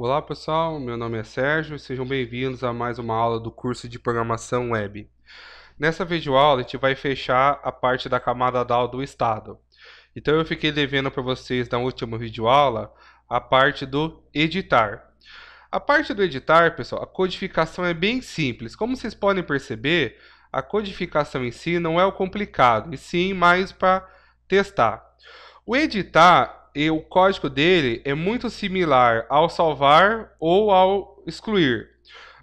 Olá pessoal, meu nome é Sérgio e sejam bem-vindos a mais uma aula do curso de Programação Web. Nessa videoaula a gente vai fechar a parte da camada DAO do estado. Então eu fiquei devendo para vocês na última videoaula a parte do editar. A parte do editar, pessoal, a codificação é bem simples. Como vocês podem perceber, a codificação em si não é o complicado, e sim mais para testar. O editar e o código dele é muito similar ao salvar ou ao excluir,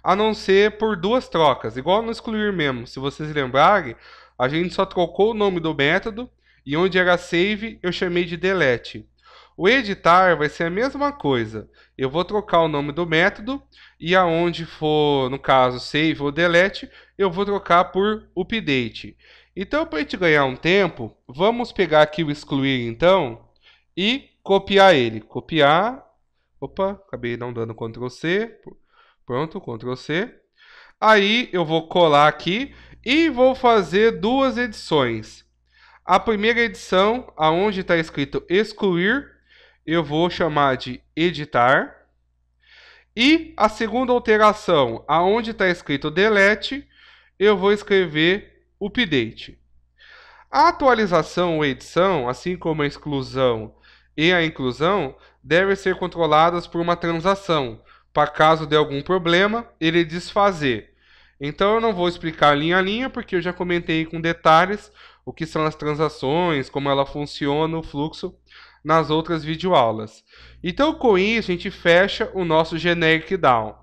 a não ser por duas trocas, igual no excluir mesmo. Se vocês lembrarem, a gente só trocou o nome do método e onde era save eu chamei de delete. O editar vai ser a mesma coisa. Eu vou trocar o nome do método e aonde for, no caso, save ou delete, eu vou trocar por update. Então, para a gente ganhar um tempo, vamos pegar aqui o excluir então e copiar ele. Copiar. Opa, acabei não dando Ctrl C. Pronto, Ctrl C. Aí eu vou colar aqui e vou fazer duas edições. A primeira edição, aonde está escrito excluir, eu vou chamar de editar. E a segunda alteração, aonde está escrito delete, eu vou escrever update. A atualização ou edição, assim como a exclusão e a inclusão devem ser controladas por uma transação, para caso de algum problema, ele desfazer. Então eu não vou explicar linha a linha, porque eu já comentei com detalhes o que são as transações, como ela funciona, o fluxo, nas outras videoaulas. Então com isso a gente fecha o nosso generic down.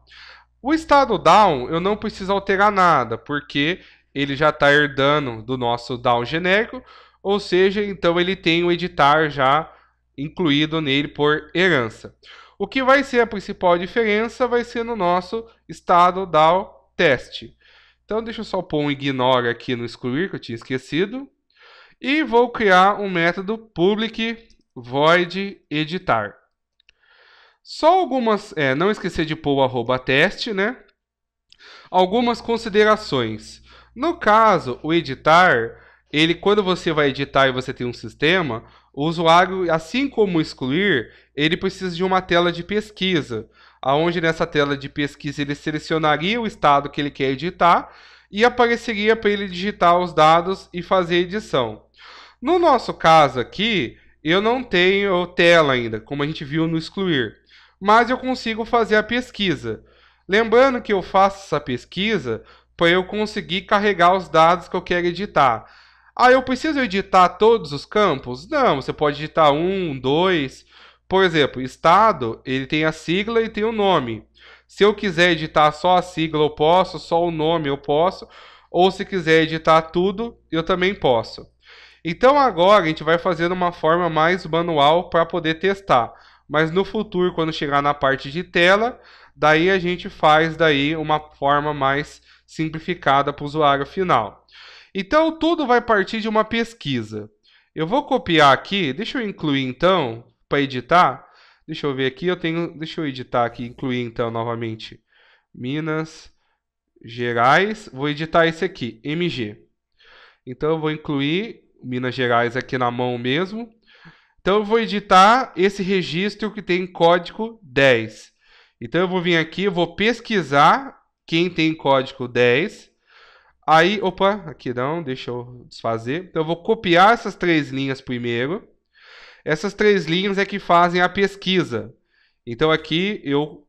O estado down eu não preciso alterar nada, porque ele já está herdando do nosso down genérico, ou seja, então ele tem o editar já incluído nele por herança. O que vai ser a principal diferença vai ser no nosso estado DAO teste. Então deixa eu só pôr um ignore aqui no excluir que eu tinha esquecido e vou criar um método public void editar. Só algumas, é, não esquecer de pôr o arroba teste, né? Algumas considerações. No caso, o editar, ele quando você vai editar e você tem um sistema, o usuário, assim como excluir, ele precisa de uma tela de pesquisa, aonde nessa tela de pesquisa ele selecionaria o estado que ele quer editar e apareceria para ele digitar os dados e fazer a edição. No nosso caso aqui, eu não tenho tela ainda, como a gente viu no excluir, mas eu consigo fazer a pesquisa. Lembrando que eu faço essa pesquisa para eu conseguir carregar os dados que eu quero editar. Ah, eu preciso editar todos os campos? Não, você pode editar um, dois. Por exemplo, estado, ele tem a sigla e tem o nome. Se eu quiser editar só a sigla, eu posso, só o nome, eu posso. Ou se quiser editar tudo, eu também posso. Então agora a gente vai fazer uma forma mais manual para poder testar. Mas no futuro, quando chegar na parte de tela, daí a gente faz daí uma forma mais simplificada para o usuário final. Então, tudo vai partir de uma pesquisa. Eu vou copiar aqui, deixa eu incluir então, para editar. Deixa eu ver aqui, eu tenho, deixa eu editar aqui, incluir então novamente. Minas Gerais, vou editar esse aqui, MG. Então eu vou incluir Minas Gerais aqui na mão mesmo. Então eu vou editar esse registro que tem código 10. Então eu vou vir aqui, vou pesquisar quem tem código 10 Aí, opa, aqui não, deixa eu desfazer. Então eu vou copiar essas três linhas primeiro. Essas três linhas é que fazem a pesquisa. Então aqui eu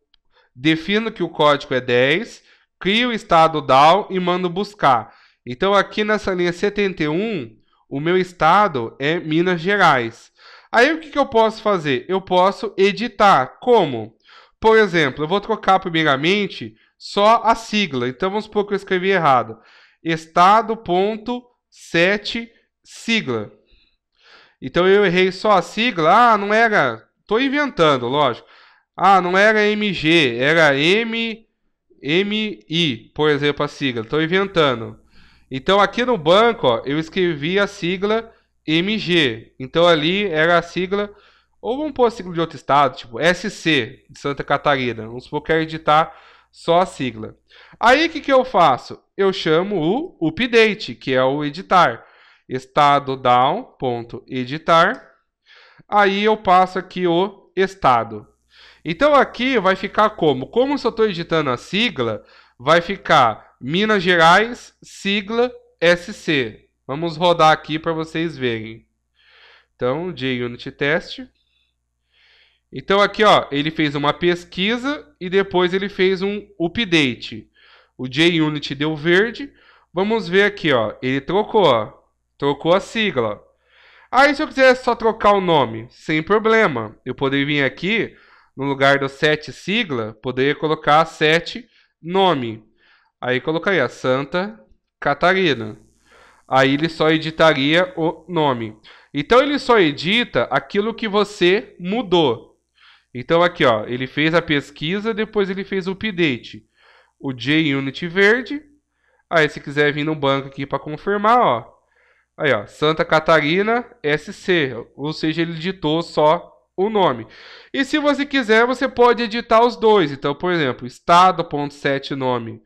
defino que o código é 10, crio o estado DAO e mando buscar. Então aqui nessa linha 71, o meu estado é Minas Gerais. Aí o que, que eu posso fazer? Eu posso editar. Como? Por exemplo, eu vou trocar primeiramente só a sigla. Então vamos supor que eu escrevi errado estado.set sigla. Então eu errei só a sigla. Ah, não era. Tô inventando, lógico. Ah, não era MG, era M MI, por exemplo, a sigla. Tô inventando. Então aqui no banco, ó, eu escrevi a sigla MG. Então ali era a sigla ou vamos pôr a sigla de outro estado, tipo SC de Santa Catarina. Vamos supor que quer editar só a sigla. Aí o que, que eu faço? Eu chamo o update, que é o editar. Estado down.editar. Aí eu passo aqui o estado. Então aqui vai ficar como? Como se eu estou editando a sigla, vai ficar Minas Gerais, sigla SC. Vamos rodar aqui para vocês verem. Então, JUnit Test. Então aqui, ó, ele fez uma pesquisa e depois ele fez um update. O JUnit deu verde. Vamos ver aqui, ó. Ele trocou, ó. Trocou a sigla. Aí se eu quiser só trocar o nome, sem problema. Eu poderia vir aqui, no lugar do 7 sigla, poderia colocar 7 nome. Aí colocaria Santa Catarina. Aí ele só editaria o nome. Então ele só edita aquilo que você mudou. Então aqui, ó, ele fez a pesquisa, depois ele fez o update o JUnit verde. Aí se quiser vir no banco aqui para confirmar, ó. Aí, ó, Santa Catarina SC, ou seja, ele editou só o nome. E se você quiser, você pode editar os dois. Então, por exemplo, estado.set nome.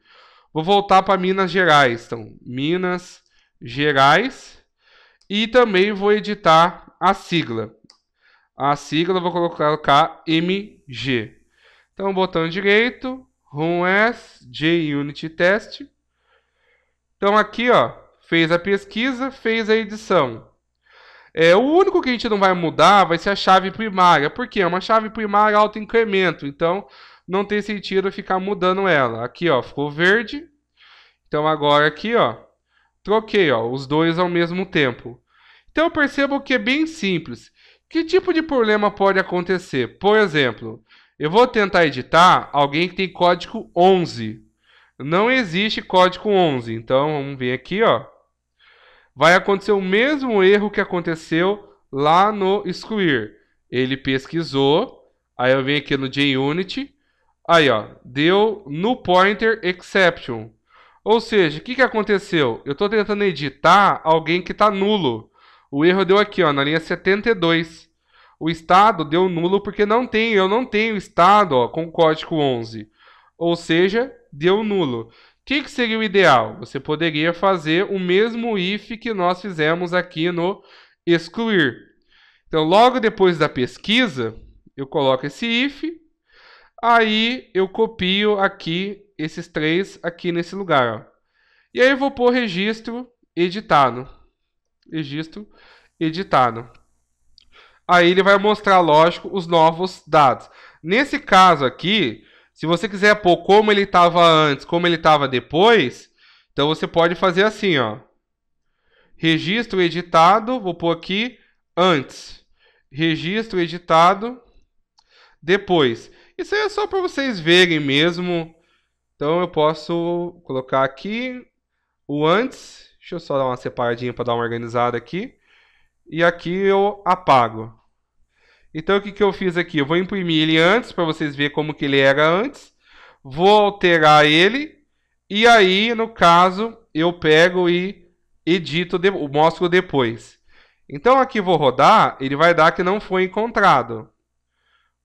Vou voltar para Minas Gerais. Então, Minas Gerais. E também vou editar a sigla. A sigla vou colocar MG. Então, botão direito, RunS JUnit Test. Então aqui, ó, fez a pesquisa, fez a edição. É, o único que a gente não vai mudar vai ser a chave primária, porque é uma chave primária alto incremento então não tem sentido ficar mudando ela. Aqui, ó, ficou verde. Então agora aqui, ó, troquei, ó, os dois ao mesmo tempo. Então percebo que é bem simples. Que tipo de problema pode acontecer? Por exemplo, eu vou tentar editar alguém que tem código 11. Não existe código 11. Então, vamos vir aqui, ó. Vai acontecer o mesmo erro que aconteceu lá no excluir. Ele pesquisou, aí eu venho aqui no JUnit. aí ó, deu no pointer exception. Ou seja, o que, que aconteceu? Eu estou tentando editar alguém que está nulo. O erro deu aqui, ó, na linha 72. O estado deu nulo porque não tem, eu não tenho estado ó, com o código 11. Ou seja, deu nulo. O que, que seria o ideal? Você poderia fazer o mesmo if que nós fizemos aqui no excluir. Então, logo depois da pesquisa, eu coloco esse if, aí eu copio aqui esses três aqui nesse lugar. Ó. E aí eu vou pôr registro editado. Registro editado aí ele vai mostrar, lógico, os novos dados. Nesse caso aqui, se você quiser pôr como ele estava antes, como ele estava depois, então você pode fazer assim, ó. Registro editado, vou pôr aqui, antes. Registro editado, depois. Isso aí é só para vocês verem mesmo. Então eu posso colocar aqui o antes. Deixa eu só dar uma separadinha para dar uma organizada aqui. E aqui eu apago. Então o que, que eu fiz aqui? Eu vou imprimir ele antes para vocês verem como que ele era antes. Vou alterar ele e aí, no caso, eu pego e edito, de, mostro depois. Então aqui vou rodar, ele vai dar que não foi encontrado.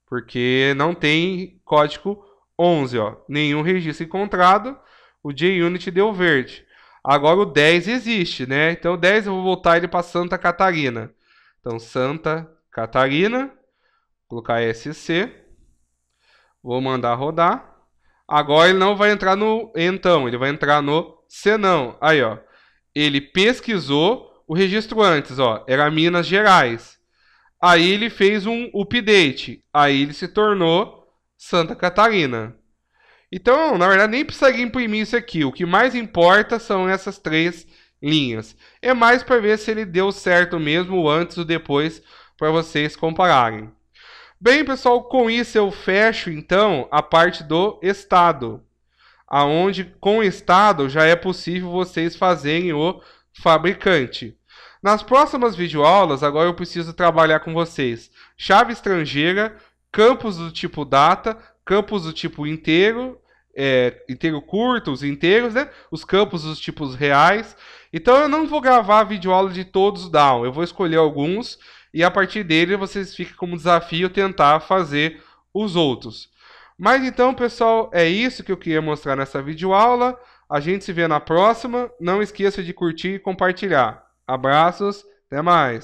Porque não tem código 11, ó, nenhum registro encontrado. O JUnit deu verde. Agora o 10 existe, né? Então o 10 eu vou voltar ele para Santa Catarina. Então Santa Catarina, colocar SC, vou mandar rodar. Agora ele não vai entrar no então, ele vai entrar no senão. Aí, ó, ele pesquisou o registro antes, ó, era Minas Gerais. Aí ele fez um update, aí ele se tornou Santa Catarina. Então, na verdade, nem precisaria imprimir isso aqui. O que mais importa são essas três linhas. É mais para ver se ele deu certo mesmo antes ou depois para vocês compararem. Bem, pessoal, com isso eu fecho então a parte do estado, aonde com o estado já é possível vocês fazerem o fabricante. Nas próximas videoaulas, agora eu preciso trabalhar com vocês chave estrangeira, campos do tipo data, campos do tipo inteiro, é, inteiro curto, os inteiros, né? Os campos dos tipos reais. Então eu não vou gravar a videoaula de todos down, eu vou escolher alguns e a partir dele vocês ficam como desafio tentar fazer os outros. Mas então, pessoal, é isso que eu queria mostrar nessa videoaula. A gente se vê na próxima. Não esqueça de curtir e compartilhar. Abraços, até mais!